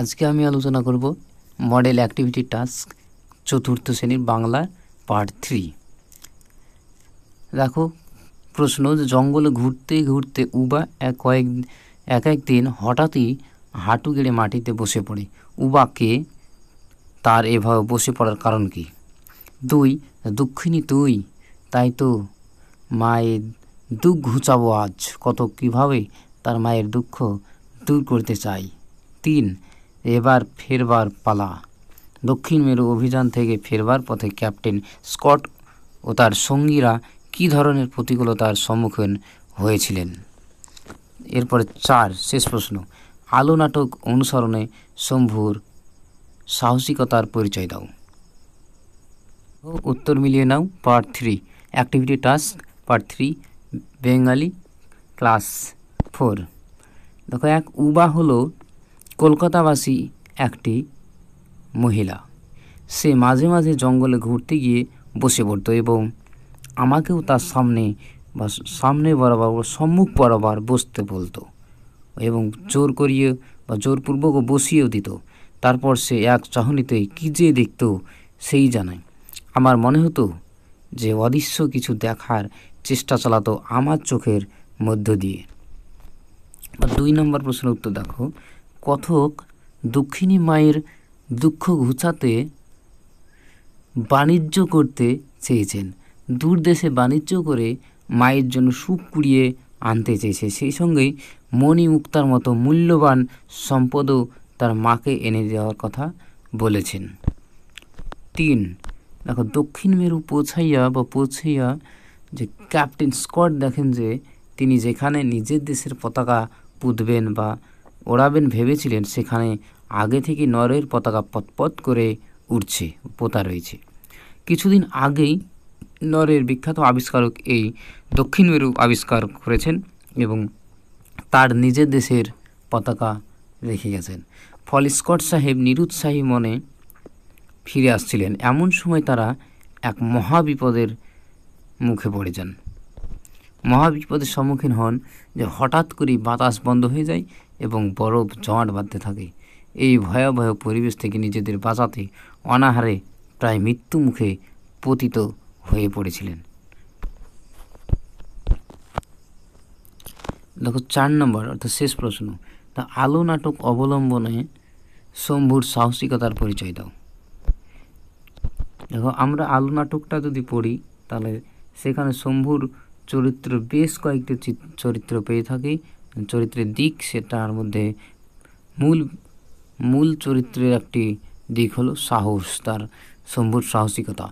আজকে আমি আলোচনা করব মডেল অ্যাক্টিভিটি টাস্ক চতুর্থ শ্রেণীর বাংলা পার্ট থ্রি দেখো প্রশ্ন যে জঙ্গলে ঘুরতে ঘুরতে উবা এক কয়েক এক একদিন হঠাৎই হাঁটু গেড়ে মাটিতে বসে পড়ে উবাকে তার এভাবে বসে পড়ার কারণ কি দুই দুঃখিনী তুই তাই তো মায়ের দুঃখ ঘুচাবো আজ কত কিভাবে তার মায়ের দুঃখ দূর করতে চাই তিন এবার ফেরবার পালা দক্ষিণ মেরু অভিযান থেকে ফেরবার পথে ক্যাপ্টেন স্কট ও তার সঙ্গীরা কি ধরনের প্রতিকূলতার সম্মুখীন হয়েছিলেন এরপরে চার শেষ প্রশ্ন আলো নাটক অনুসরণে শম্ভুর সাহসিকতার পরিচয় দাও উত্তর মিলিয়ে নাও part three activity task part three Bengali class four দেখো এক উবা হলো কলকাতাবাসী একটি মহিলা সে মাঝে মাঝে জঙ্গলে ঘুরতে গিয়ে বসে পড়তো এবং আমাকেও তার সামনে বা সামনে বরাবর সম্মুখ বরাবর বসতে বলতো এবং জোর করিয়ে বা জোরপূর্বক বসিয়েও দিত তারপর সে এক চাহনিতে কী যে দেখত সেই জানায় আমার মনে হতো যে অদৃশ্য কিছু দেখার চেষ্টা চালাতো আমার চোখের মধ্য দিয়ে দুই নম্বর প্রশ্নের উত্তর দেখো কথক দক্ষিণী মায়ের দুঃখ ঘুচাতে বাণিজ্য করতে চেয়েছেন দূর দেশে বাণিজ্য করে মায়ের জন্য সুখ কুড়িয়ে আনতে চেয়েছে সেই সঙ্গেই মণি মুক্তার মতো মূল্যবান সম্পদও তার মাকে এনে দেওয়ার কথা বলেছেন তিন দেখো দক্ষিণ মেরু পৌঁছাইয়া বা পৌঁছাইয়া যে ক্যাপ্টেন স্কট দেখেন যে তিনি যেখানে নিজের দেশের পতাকা পুঁতবেন বা ওড়াবেন ভেবেছিলেন সেখানে আগে থেকে নরওয়ের পতাকা পতপত করে উঠছে পোতা রয়েছে কিছুদিন আগেই নরের বিখ্যাত আবিষ্কারক এই দক্ষিণ মেরু আবিষ্কার করেছেন এবং তার নিজের দেশের পতাকা রেখে গেছেন ফলে স্কট সাহেব নিরুৎসাহী মনে ফিরে আসছিলেন এমন সময় তারা এক মহাবিপদের মুখে পড়ে যান মহাবিপদের সম্মুখীন হন যে হঠাৎ করেই বাতাস বন্ধ হয়ে যায় এবং বরফ জমাট বাঁধতে থাকে এই ভয়াবহ পরিবেশ থেকে নিজেদের বাঁচাতে অনাহারে প্রায় মৃত্যু মুখে পতিত হয়ে পড়েছিলেন দেখো চার নম্বর অর্থাৎ শেষ প্রশ্ন তা আলো নাটক অবলম্বনে শম্ভুর সাহসিকতার পরিচয় দাও দেখো আমরা আলো নাটকটা যদি পড়ি তাহলে সেখানে শম্ভুর চরিত্র বেশ কয়েকটি চরিত্র পেয়ে থাকি চরিত্রের দিক সেটার মধ্যে মূল মূল চরিত্রের একটি দিক হলো সাহস তার শম্ভুর সাহসিকতা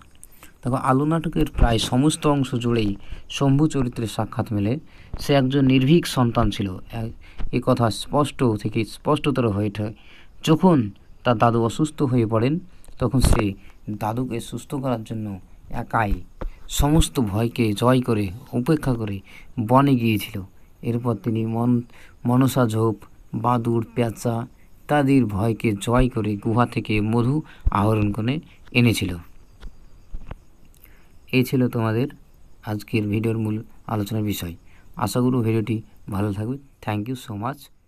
দেখো আলো নাটকের প্রায় সমস্ত অংশ জুড়েই শম্ভু চরিত্রের সাক্ষাৎ মেলে সে একজন নির্ভীক সন্তান ছিল এ কথা স্পষ্ট থেকে স্পষ্টতর হয়ে ওঠে যখন তার দাদু অসুস্থ হয়ে পড়েন তখন সে দাদুকে সুস্থ করার জন্য একাই সমস্ত ভয়কে জয় করে উপেক্ষা করে বনে গিয়েছিল এরপর তিনি মন মনসা ঝোপ বাদুর পেঁচা ইত্যাদির ভয়কে জয় করে গুহা থেকে মধু আহরণ করে এনেছিল এই ছিল তোমাদের আজকের ভিডিওর মূল আলোচনার বিষয় আশা করি ভিডিওটি ভালো থাকবে থ্যাংক ইউ সো মাচ